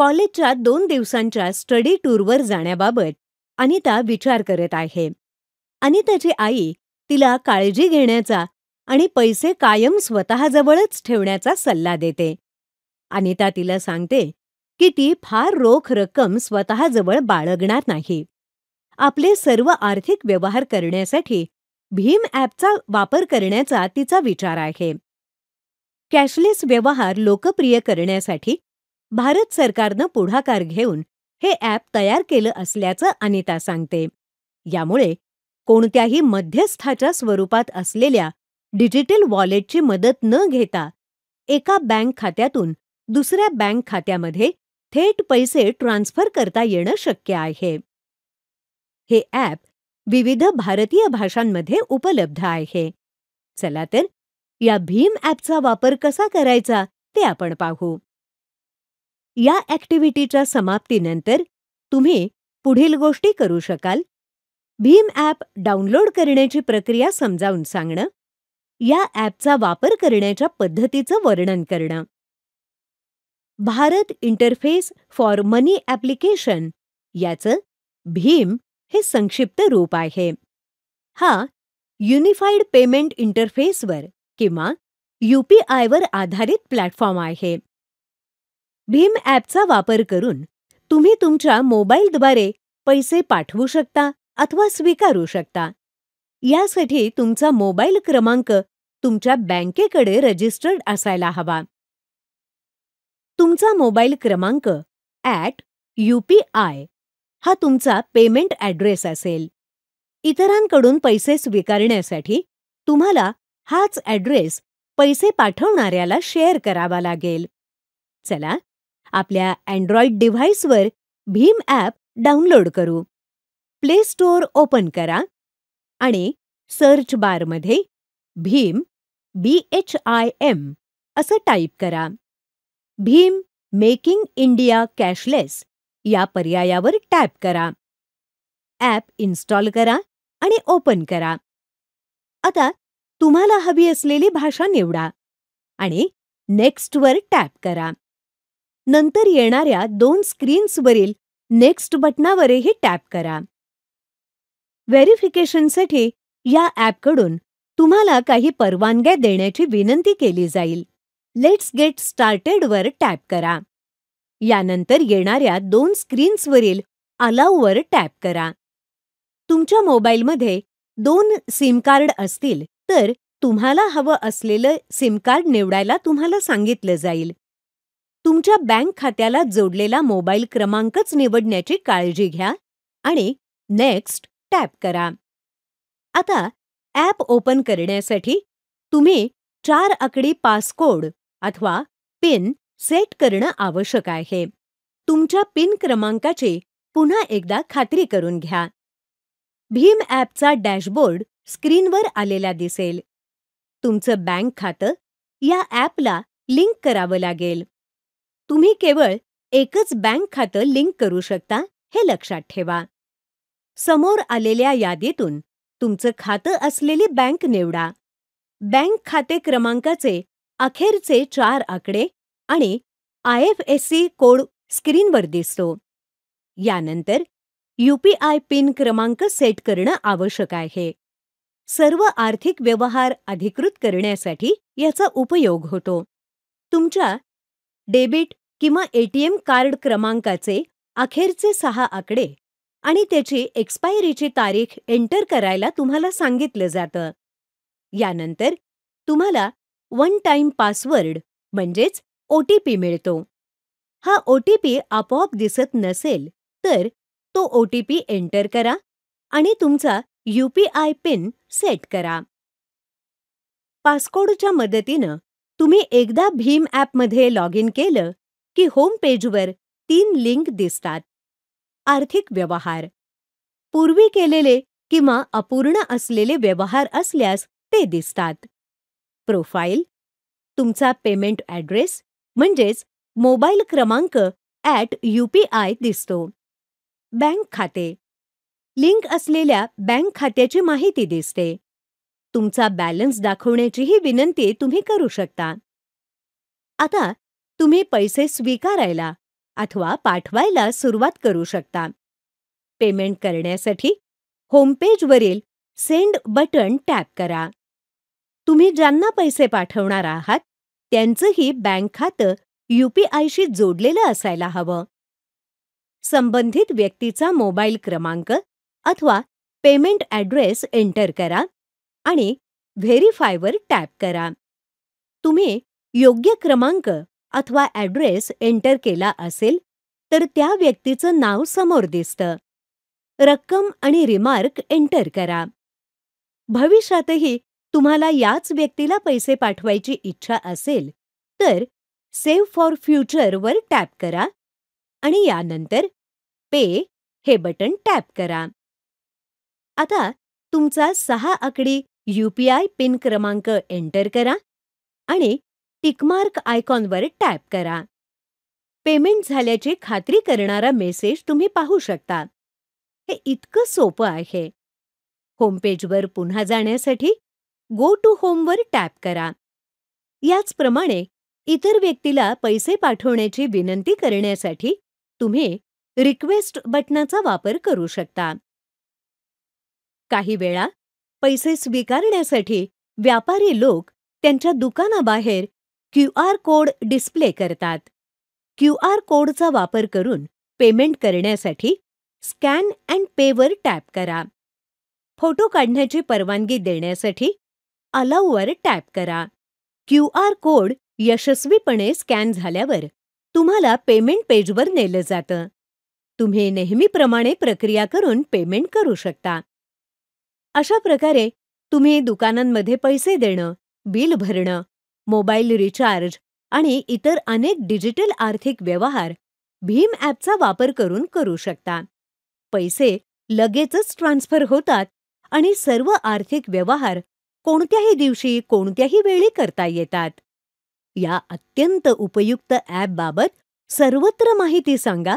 कॉलेजच्या दोन दिवसांच्या स्टडी टूरवर जाण्याबाबत अनिता विचार करत आहे अनिताची आई तिला काळजी घेण्याचा आणि पैसे कायम स्वतःजवळच ठेवण्याचा सल्ला देते अनिता तिला सांगते की ती फार रोख रक्कम स्वतःजवळ बाळगणार नाही आपले सर्व आर्थिक व्यवहार करण्यासाठी भीम ॲपचा वापर करण्याचा तिचा विचार आहे कॅशलेस व्यवहार लोकप्रिय करण्यासाठी भारत सरकारनं पुढाकार घेऊन हे ॲप तयार केलं असल्याचं अनिता सांगते यामुळे कोणत्याही मध्यस्थाच्या स्वरूपात असलेल्या डिजिटल वॉलेटची मदत न घेता एका बँक खात्यातून दुसऱ्या बँक खात्यामध्ये थेट पैसे ट्रान्स्फर करता येणं शक्य आहे हे ॲप विविध भारतीय भाषांमध्ये उपलब्ध आहे चला तर या भीम ॲपचा वापर कसा करायचा ते आपण पाहू या ॲक्टिव्हिटीच्या समाप्तीनंतर तुम्ही पुढील गोष्टी करू शकाल भीम ॲप डाउनलोड करण्याची प्रक्रिया समजावून सांगणं या ॲपचा वापर करण्याच्या पद्धतीचं वर्णन करणं Bharat interface for money application याचं भीम हे संक्षिप्त रूप आहे हा युनिफाईड पेमेंट इंटरफेसवर किंवा यू पी आधारित प्लॅटफॉर्म आहे भीम ॲपचा वापर करून तुम्ही तुमच्या मोबाईलद्वारे पैसे पाठवू शकता अथवा स्वीकारू शकता यासाठी तुमचा मोबाईल क्रमांक तुमच्या बँकेकडे रजिस्टर्ड असायला हवा तुमचा मोबाईल क्रमांक ॲट यू पी आय हा तुमचा पेमेंट ॲड्रेस असेल इतरांकडून पैसे स्वीकारण्यासाठी तुम्हाला हाच ॲड्रेस पैसे पाठवणाऱ्याला शेअर करावा लागेल चला आपल्या अँड्रॉइड डिव्हाइसवर भीम ॲप डाउनलोड करू प्ले स्टोअर ओपन करा आणि सर्च बारमध्ये भीम बी एच आय एम असं टाईप करा भीम मेकिंग इंडिया कॅशलेस या पर्यायावर टॅप करा ॲप इन्स्टॉल करा आणि ओपन करा आता तुम्हाला हवी असलेली भाषा निवडा आणि नेक्स्टवर टॅप करा नंतर येणाऱ्या दोन स्क्रीन्सवरील नेक्स्ट बटनावरही टॅप करा व्हेरिफिकेशनसाठी या ॲपकडून तुम्हाला काही परवानग्या देण्याची विनंती केली जाईल लेट्स गेट स्टार्टेडवर टॅप करा यानंतर येणाऱ्या दोन स्क्रीन्सवरील अलाऊवर टॅप करा तुमच्या मोबाईलमध्ये दोन सिम कार्ड असतील तर तुम्हाला हवं असलेलं सिम कार्ड निवडायला तुम्हाला सांगितलं जाईल तुमच्या बँक खात्याला जोडलेला मोबाईल क्रमांकच निवडण्याची काळजी घ्या आणि नेक्स्ट टॅप करा आता ॲप ओपन करण्यासाठी तुम्ही चार आकडी पासकोड अथवा पिन सेट करणं आवश्यक आहे तुमच्या पिन क्रमांकाची पुन्हा एकदा खात्री करून घ्या भीम ॲपचा डॅशबोर्ड स्क्रीनवर आलेला दिसेल तुमचं बँक खातं या ॲपला लिंक करावं लागेल तुम्ही केवळ एकच बँक खातं लिंक करू शकता हे लक्षात ठेवा समोर आलेल्या यादीतून तुमचं खातं असलेली बँक निवडा बँक खाते क्रमांकाचे अखेरचे चार आकडे आणि I F S C code स्क्रीनवर दिसतो यानंतर आय पिन क्रमांक सेट करणं आवश्यक आहे सर्व आर्थिक व्यवहार अधिकृत करण्यासाठी याचा उपयोग होतो तुमच्या डेबिट किंवा एटीएम कार्ड क्रमांकाचे अखेरचे सहा आकडे आणि त्याची एक्सपायरीची तारीख एंटर करायला तुम्हाला सांगितलं जातं यानंतर तुम्हाला वन टाइम पासवर्ड म्हणजेच ओ टी पी मिळतो हा ओ टी पी आपोआप दिसत नसेल तर तो ओ टी पी एंटर करा आणि तुमचा U P I PIN set करा पासकोडच्या मदतीनं तुम्ही एकदा भीम ॲपमध्ये लॉग इन केलं की होम पेजवर तीन लिंक दिसतात आर्थिक व्यवहार पूर्वी केलेले किंवा अपूर्ण असलेले व्यवहार असल्यास ते दिसतात प्रोफाईल तुमचा पेमेंट ॲड्रेस म्हणजेच मोबाईल क्रमांक ॲट यूपीआय दिसतो बँक खाते लिंक असलेल्या बँक खात्याची माहिती दिसते तुमचा बॅलन्स दाखवण्याचीही विनंती तुम्ही करू शकता आता तुम्ही पैसे स्वीकारायला अथवा पाठवायला सुरुवात करू शकता पेमेंट करण्यासाठी होमपेजवरील सेंड बटन टॅप करा तुम्ही ज्यांना पैसे पाठवणार आहात त्यांचंही बँक खातं यूपीआयशी जोडलेलं असायला हवं संबंधित व्यक्तीचा मोबाईल क्रमांक अथवा पेमेंट ॲड्रेस एंटर करा आणि व्हेरीफायवर टॅप करा तुम्ही योग्य क्रमांक अथवा ॲड्रेस एंटर केला असेल तर त्या व्यक्तीचं नाव समोर दिसतं रक्कम आणि रिमार्क एंटर करा भविष्यातही तुम्हाला याच व्यक्तीला पैसे पाठवायची इच्छा असेल तर सेव्ह फॉर वर टॅप करा आणि यानंतर पे हे बटन टॅप करा आता तुमचा सहा आकडी यू पी आय पिन क्रमांक एंटर करा आणि टिकमार्क आयकॉनवर टॅप करा पेमेंट झाल्याची खात्री करणारा मेसेज तुम्ही पाहू शकता हे इतकं सोपं आहे होमपेजवर पुन्हा जाण्यासाठी गो टू होमवर टॅप करा याचप्रमाणे इतर व्यक्तीला पैसे पाठवण्याची विनंती करण्यासाठी तुम्ही रिक्वेस्ट बटनाचा वापर करू शकता काही वेळा पैसे स्वीकारण्यासाठी व्यापारी लोक त्यांच्या दुकानाबाहेर क्यू आर कोड डिस्प्ले करतात क्यू आर कोडचा वापर करून पेमेंट करण्यासाठी स्कॅन अँड पेवर टॅप करा फोटो काढण्याची परवानगी देण्यासाठी अलाऊवर टॅप करा क्यू आर कोड यशस्वीपणे स्कॅन झाल्यावर तुम्हाला पेमेंट पेजवर नेलं जातं तुम्ही नेहमीप्रमाणे प्रक्रिया करून पेमेंट करू शकता अशा प्रकारे तुम्ही दुकानांमध्ये पैसे देणं बिल भरणं मोबाईल रिचार्ज आणि इतर अनेक डिजिटल आर्थिक व्यवहार भीम ॲपचा वापर करून करू शकता पैसे लगेचच ट्रान्स्फर होतात आणि सर्व आर्थिक व्यवहार कोणत्याही दिवशी कोणत्याही वेळी करता येतात या अत्यंत उपयुक्त ॲपबाबत सर्वत्र माहिती सांगा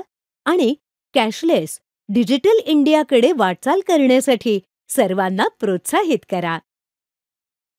आणि कॅशलेस डिजिटल इंडियाकडे वाटचाल करण्यासाठी सर्वांना प्रोत्साहित करा